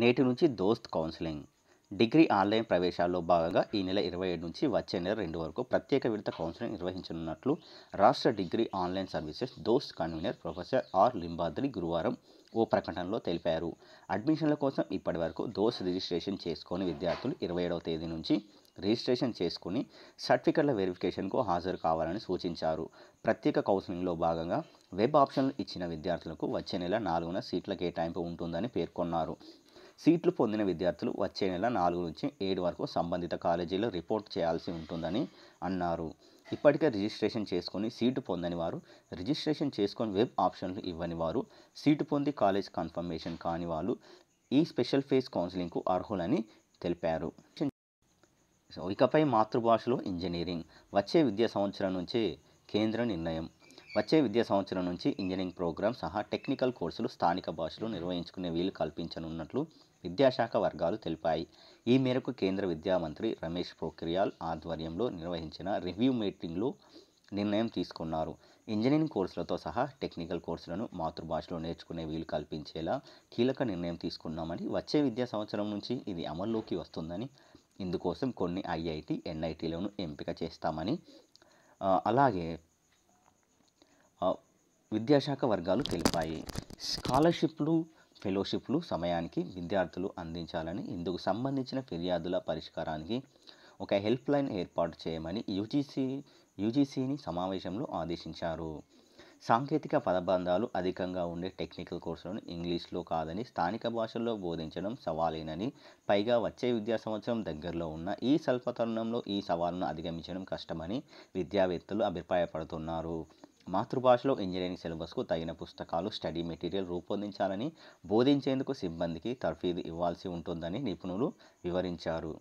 నేటి నుంచి దోస్త్ కౌన్సిలింగ్ డిగ్రీ ఆన్లైన్ ప్రవేశాల్లో భాగంగా ఈ నెల ఇరవై ఏడు నుంచి వచ్చే నెల రెండు వరకు ప్రత్యేక విడత కౌన్సిలింగ్ నిర్వహించనున్నట్లు రాష్ట్ర degree online services DOST convener professor R Limbadri గురువారం ఓ ప్రకటనలో తెలిపారు అడ్మిషన్ల కోసం ఇప్పటి వరకు దోస్త్ రిజిస్ట్రేషన్ చేసుకుని విద్యార్థులు ఇరవై ఏడవ తేదీ నుంచి రిజిస్ట్రేషన్ చేసుకుని సర్టిఫికెట్ల వెరిఫికేషన్కు హాజరు కావాలని సూచించారు ప్రత్యేక కౌన్సిలింగ్లో భాగంగా వెబ్ ఆప్షన్లు ఇచ్చిన విద్యార్థులకు వచ్చే నెల నాలుగున సీట్ల కేటాయింపు ఉంటుందని పేర్కొన్నారు సీట్లు పొందిన విద్యార్థులు వచ్చే నెల నాలుగు నుంచి ఏడు వరకు సంబంధిత కాలేజీలో రిపోర్ట్ చేయాల్సి ఉంటుందని అన్నారు ఇప్పటికే రిజిస్ట్రేషన్ చేసుకొని సీటు పొందని వారు రిజిస్ట్రేషన్ చేసుకొని వెబ్ ఆప్షన్లు ఇవ్వని వారు సీటు పొంది కాలేజ్ కన్ఫర్మేషన్ కాని వాళ్ళు ఈ స్పెషల్ ఫేస్ కౌన్సిలింగ్కు అర్హులని తెలిపారు ఇకపై మాతృభాషలో ఇంజనీరింగ్ వచ్చే విద్యా సంవత్సరం నుంచే కేంద్ర నిర్ణయం వచ్చే విద్యా సంవత్సరం నుంచి ఇంజనీరింగ్ ప్రోగ్రాం సహా టెక్నికల్ కోర్సులు స్థానిక భాషలో నిర్వహించుకునే వీలు కల్పించనున్నట్లు విద్యాశాఖ వర్గాలు తెలిపాయి ఈ మేరకు కేంద్ర విద్యామంత్రి రమేష్ పోఖ్రియాల్ ఆధ్వర్యంలో నిర్వహించిన రివ్యూ మీటింగ్లో నిర్ణయం తీసుకున్నారు ఇంజనీరింగ్ కోర్సులతో సహా టెక్నికల్ కోర్సులను మాతృభాషలో నేర్చుకునే వీలు కల్పించేలా కీలక నిర్ణయం తీసుకున్నామని వచ్చే విద్యా సంవత్సరం నుంచి ఇది అమల్లోకి వస్తుందని ఇందుకోసం కొన్ని ఐఐటి ఎన్ఐటీలను ఎంపిక చేస్తామని అలాగే విద్యాశాఖ వర్గాలు తెలిపాయి స్కాలర్షిప్లు ఫెలోషిప్లు సమయానికి విద్యార్థులు అందించాలని ఇందుకు సంబంధించిన ఫిర్యాదుల పరిష్కారానికి ఒక హెల్ప్ లైన్ ఏర్పాటు చేయమని యూజీసీ యూజీసీని సమావేశంలో ఆదేశించారు సాంకేతిక పదబంధాలు అధికంగా ఉండే టెక్నికల్ కోర్సులను ఇంగ్లీష్లో కాదని స్థానిక భాషల్లో బోధించడం సవాలేనని పైగా వచ్చే విద్యా సంవత్సరం దగ్గరలో ఉన్న ఈ స్వల్ప తరుణంలో ఈ సవాలును అధిగమించడం కష్టమని విద్యావేత్తలు అభిప్రాయపడుతున్నారు మాతృభాషలో ఇంజనీరింగ్ సిలబస్కు తగిన పుస్తకాలు స్టడీ మెటీరియల్ రూపొందించాలని బోధించేందుకు సిబ్బందికి తర్ఫీదు ఇవ్వాల్సి ఉంటుందని నిపుణులు వివరించారు